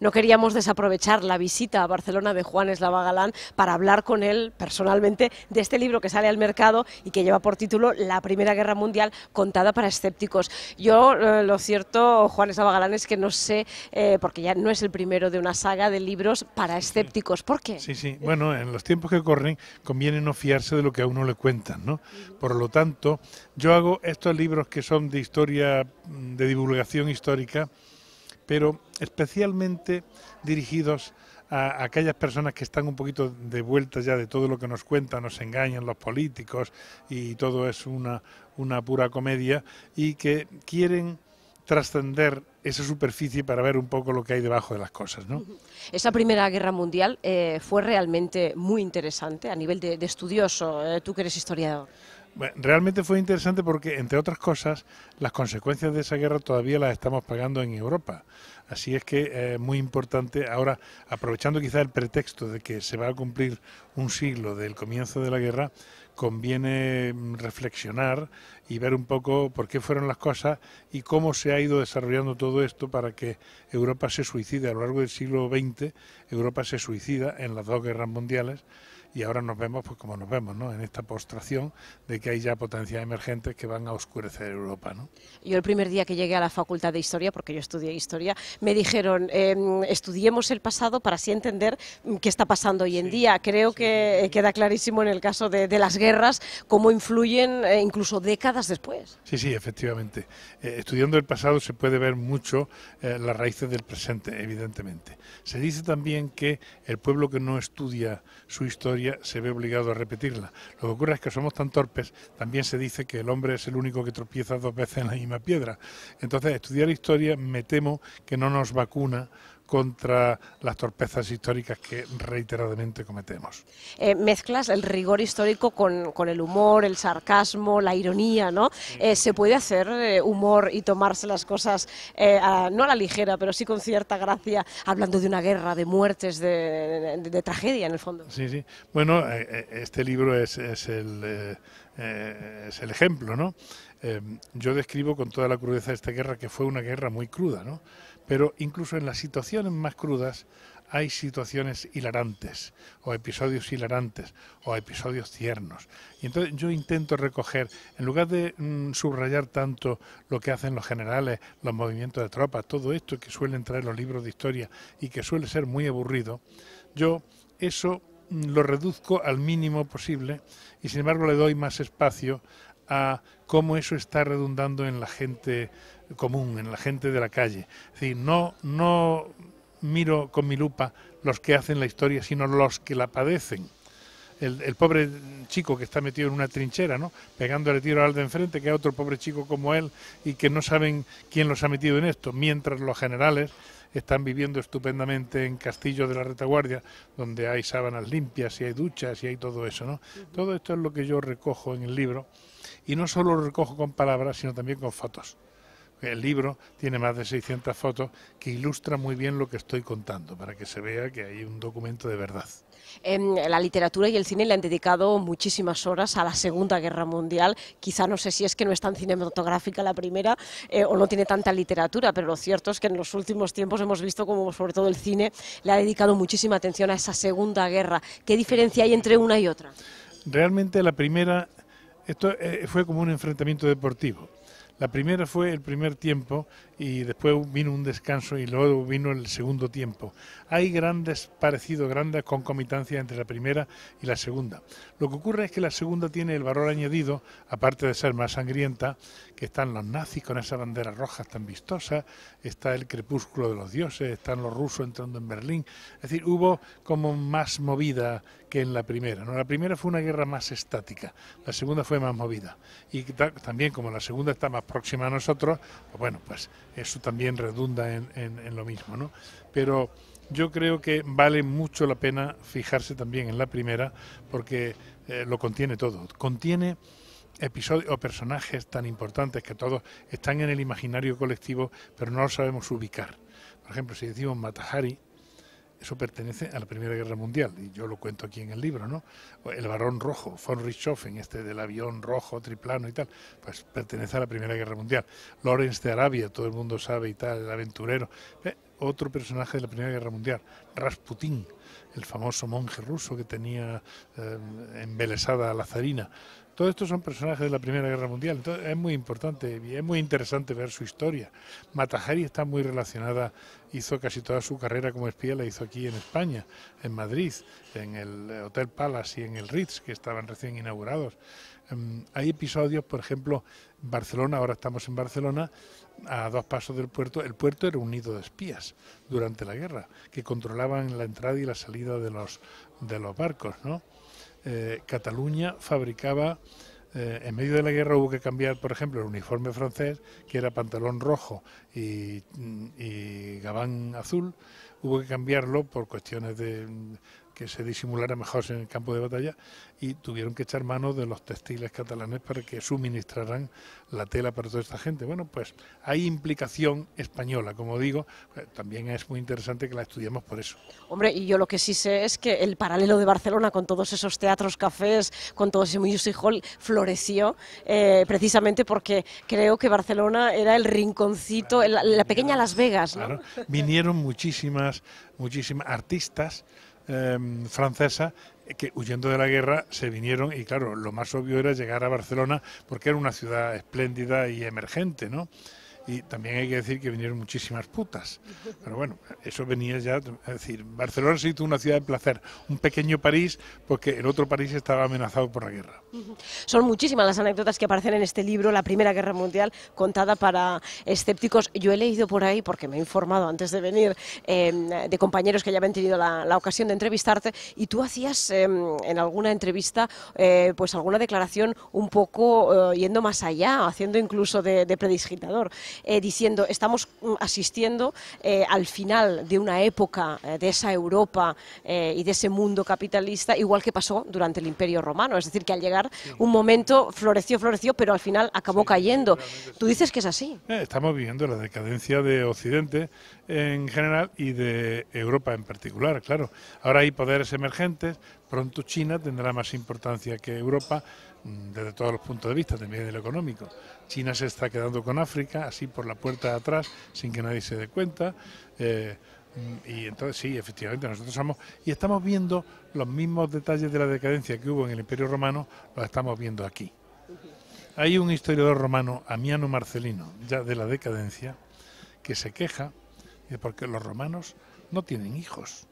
no queríamos desaprovechar la visita a Barcelona de Juan Eslava Galán para hablar con él personalmente de este libro que sale al mercado y que lleva por título La Primera Guerra Mundial contada para escépticos. Yo, eh, lo cierto, Juan Eslava Galán, es que no sé, eh, porque ya no es el primero de una saga de libros para escépticos. ¿Por qué? Sí, sí. Bueno, en los tiempos que corren conviene no fiarse de lo que a uno le cuentan, ¿no? Por lo tanto, yo hago estos libros que son de historia, mm, de divulgación histórica, pero especialmente dirigidos a aquellas personas que están un poquito de vuelta ya de todo lo que nos cuentan, nos engañan los políticos y todo es una, pura comedia y que quieren trascender esa superficie para ver un poco lo que hay debajo de las cosas. Esa Primera Guerra Mundial eh, fue realmente muy interesante a nivel de, estudioso, eh, tú que eres historiador realmente fue interesante porque, entre otras cosas, las consecuencias de esa guerra todavía las estamos pagando en Europa. Así es que es eh, muy importante ahora, aprovechando quizá el pretexto de que se va a cumplir un siglo del comienzo de la guerra, conviene mm, reflexionar y ver un poco por qué fueron las cosas y cómo se ha ido desarrollando todo esto para que Europa se suicide a lo largo del siglo XX, Europa se suicida en las dos guerras mundiales y ahora nos vemos pues como nos vemos, ¿no? En esta postración de que hay ya potencias emergentes que van a oscurecer Europa, ¿no? Yo el primer día que llegué a la Facultad de Historia, porque yo estudié Historia, me dijeron, em, estudiemos el pasado para así entender mm, qué está pasando hoy en día. Creo que eh, queda clarísimo en el caso de, de las guerras cómo influyen eh, incluso décadas después. Sí, sí, efectivamente. Eh, estudiando el pasado se puede ver mucho las raíces del presente, evidentemente. Se dice también que el pueblo que no estudia su historia se ve obligado a repetirla. Lo que ocurre es que somos tan torpes, también se dice que el hombre es el único que tropieza dos veces en la misma piedra. Entonces, estudiar historia me temo que no nos vacuna contra las torpezas históricas que reiteradamente cometemos. Eh, mezclas el rigor histórico con, con, el humor, el sarcasmo, la ironía, ¿no? Eh, ¿Se puede hacer eh, humor y tomarse las cosas, no a la ligera, pero sí con cierta gracia, hablando de una guerra, de muertes, de, tragedia en el fondo? Sí, sí. Bueno, este libro es, es el... es el ejemplo, ¿no? yo describo con toda la crudeza esta guerra que fue una guerra muy cruda, ¿no? Pero incluso en las situaciones más crudas hay situaciones hilarantes, o episodios hilarantes, o episodios tiernos. Y entonces yo intento recoger, en lugar de mm, subrayar tanto lo que hacen los generales, los movimientos de tropas, todo esto que suelen traer los libros de historia y que suele ser muy aburrido, yo eso mm, lo reduzco al mínimo posible y sin embargo le doy más espacio a cómo eso está redundando en la gente común, en la gente de la calle. Es no, no miro con mi lupa los que hacen la historia, sino los que la padecen. El, pobre chico que está metido en una trinchera, ¿no? Pegándole tiro al de enfrente, que hay otro pobre chico como él y que no saben quién los ha metido en esto, mientras los generales están viviendo estupendamente en castillos de la retaguardia, donde hay sábanas limpias y hay duchas y hay todo eso, ¿no? Todo esto es lo que yo recojo en el libro y no solo lo recojo con palabras, sino también con fotos. El libro tiene más de 600 fotos que ilustra muy bien lo que estoy contando, para que se vea que hay un documento de verdad. Em, la literatura y el cine le han dedicado muchísimas horas a la Segunda Guerra Mundial. Quizá no sé si es que no es tan cinematográfica la primera eh, o no tiene tanta literatura, pero lo cierto es que en los últimos tiempos hemos visto como sobre todo el cine le ha dedicado muchísima atención a esa Segunda Guerra. ¿Qué diferencia hay entre una y otra? Realmente la primera, esto eh, fue como un enfrentamiento deportivo la primera fue el primer tiempo y después vino un descanso y luego vino el segundo tiempo. Hay grandes parecidos, grandes concomitancias entre la primera y la segunda. Lo que ocurre es que la segunda tiene el valor añadido, aparte de ser más sangrienta, que están los nazis con esas banderas rojas tan vistosa, está el crepúsculo de los dioses, están los rusos entrando en Berlín. Es decir, hubo como más movida que en la primera. ¿no? La primera fue una guerra más estática, la segunda fue más movida. Y también como la segunda está más próxima a nosotros, pues bueno, pues eso también redunda en, lo mismo, ¿no? Pero yo creo que vale mucho la pena fijarse también en la primera porque eh, lo contiene todo. Contiene episodios o personajes tan importantes que todos están en el imaginario colectivo, pero no lo sabemos ubicar. Por ejemplo, si decimos Matahari, eso pertenece a la Primera Guerra Mundial, y yo lo cuento aquí en el libro, ¿no? El varón rojo, von Richthofen, este del avión rojo, triplano y tal, pues pertenece a la Primera Guerra Mundial. Lawrence de Arabia, todo el mundo sabe y tal, el aventurero. Eh, otro personaje de la Primera Guerra Mundial, Rasputín, el famoso monje ruso que tenía eh, embelesada a la zarina. Todos estos son personajes de la Primera Guerra Mundial, entonces es muy importante y es muy interesante ver su historia. Matajari está muy relacionada, hizo casi toda su carrera como espía, la hizo aquí en España, en Madrid, en el Hotel Palace y en el Ritz, que estaban recién inaugurados. Em, hay episodios, por ejemplo, Barcelona, ahora estamos en Barcelona, a dos pasos del puerto, el puerto era un nido de espías durante la guerra, que controlaban la entrada y la salida de los, de los barcos. ¿no? Eh, Cataluña fabricaba, eh, en medio de la guerra hubo que cambiar, por ejemplo, el uniforme francés, que era pantalón rojo y gabán azul, hubo que cambiarlo por cuestiones de, que se disimulara mejor en el campo de batalla y tuvieron que echar mano de los textiles catalanes para que suministraran la tela para toda esta gente. Bueno, pues hay implicación española, como digo, eh, también es muy interesante que la estudiemos por eso. Hombre, y yo lo que sí sé es que el paralelo de Barcelona con todos esos teatros, cafés, con todo ese music hall floreció eh, precisamente porque creo que Barcelona era el rinconcito, la, pequeña Las Vegas. vinieron muchísimas, muchísimas artistas Em, ...francesa, que huyendo de la guerra se vinieron y claro, lo más obvio era llegar a Barcelona porque era una ciudad espléndida y emergente, ¿no? Y también hay que decir que vinieron muchísimas putas. Pero bueno, eso venía ya, es decir, Barcelona ha sido una ciudad de placer, un pequeño París, porque el otro París estaba amenazado por la guerra. Son muchísimas las anécdotas que aparecen en este libro, La Primera Guerra Mundial, contada para escépticos. Yo he leído por ahí, porque me he informado antes de venir, em, de compañeros que ya habían tenido la, ocasión de entrevistarte, y tú hacías em, en alguna entrevista, eh, pues alguna declaración un poco eh, yendo más allá, haciendo incluso de, de predigitador. Eh, diciendo estamos mm, asistiendo eh, al final de una época eh, de esa Europa y de ese mundo capitalista, igual que pasó durante el Imperio Romano. Es decir, que al llegar un momento floreció, floreció, pero al final acabó cayendo. Tú dices que es así. estamos viviendo la decadencia de Occidente en general y de Europa en particular, claro. Ahora hay poderes emergentes, pronto China tendrá más importancia que Europa, Mm, desde todos los puntos de vista, también en lo económico. China se está quedando con África, así por la puerta de atrás, sin que nadie se dé cuenta. Eh, mm, y entonces sí, efectivamente, nosotros somos, y estamos viendo los mismos detalles de la decadencia que hubo en el Imperio Romano, los estamos viendo aquí. Hay un historiador romano, Amiano Marcelino, ya de la decadencia, que se queja porque los romanos no tienen hijos.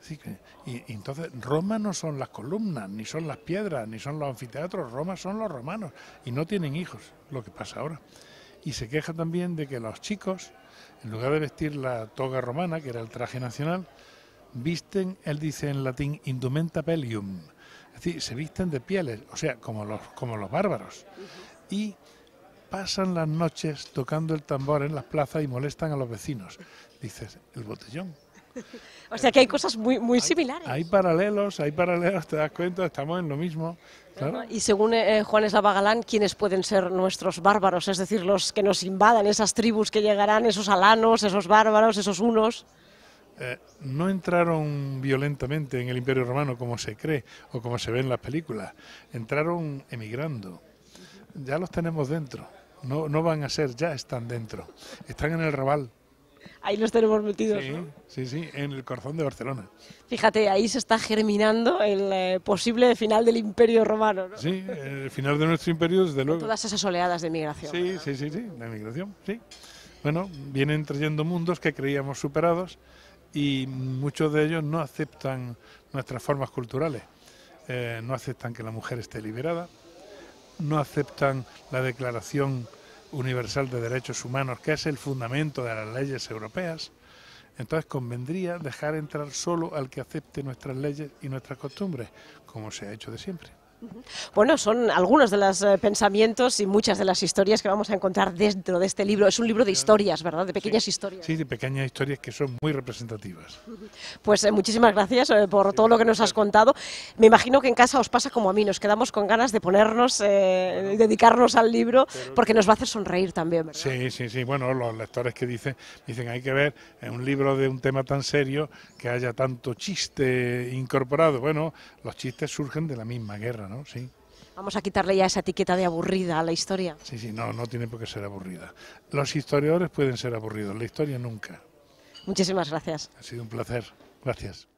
Así y, entonces Roma no son las columnas, ni son las piedras, ni son los anfiteatros, Roma son los romanos y no tienen hijos, lo que pasa ahora. Y se queja también de que los chicos, en lugar de vestir la toga romana, que era el traje nacional, visten, él dice en latín, indumenta pelium, es decir, se visten de pieles, o sea, como los, como los bárbaros. Y pasan las noches tocando el tambor en las plazas y molestan a los vecinos. Dices, el botellón, o sea que hay cosas muy, similares. Hay, paralelos, hay paralelos, te das cuenta, estamos en lo mismo. Y según Juanes eh, Juan ¿quiénes pueden ser nuestros bárbaros? Es decir, los que nos invadan, esas tribus que llegarán, esos alanos, esos bárbaros, esos unos. Eh, no entraron violentamente en el Imperio Romano como se cree o como se ve en las películas. Entraron emigrando. Ya los tenemos dentro. No, no van a ser, ya están dentro. Están en el rabal ahí nos tenemos metidos. Sí, sí, sí, en el corazón de Barcelona. Fíjate, ahí se está germinando el eh, posible final del Imperio Romano. Sí, el final de nuestro imperio, desde luego. Todas esas oleadas de migración. Sí, sí, sí, sí, la migración, sí. Bueno, vienen trayendo mundos que creíamos superados y muchos de ellos no aceptan nuestras formas culturales. Eh, no aceptan que la mujer esté liberada, no aceptan la declaración Universal de Derechos Humanos, que es el fundamento de las leyes europeas, entonces convendría dejar entrar solo al que acepte nuestras leyes y nuestras costumbres, como se ha hecho de siempre. Bueno, son algunos de los eh, pensamientos y muchas de las historias que vamos a encontrar dentro de este libro. Es un libro de historias, ¿verdad? De pequeñas historias. Sí, de pequeñas historias que son muy representativas. Pues eh, muchísimas gracias eh, por todo lo que nos has contado. Me imagino que en casa os pasa como a mí, nos quedamos con ganas de ponernos, dedicarnos al libro, porque nos va a hacer sonreír también, ¿verdad? Sí, sí, sí. Bueno, los lectores que dicen, dicen hay que ver un libro de un tema tan serio que haya tanto chiste incorporado. Bueno, los chistes surgen de la misma guerra. Vamos a quitarle ya esa etiqueta de aburrida a la historia. Sí, sí, no, no tiene por qué ser aburrida. Los historiadores pueden ser aburridos, la historia nunca. Muchísimas gracias. Ha sido un placer. Gracias.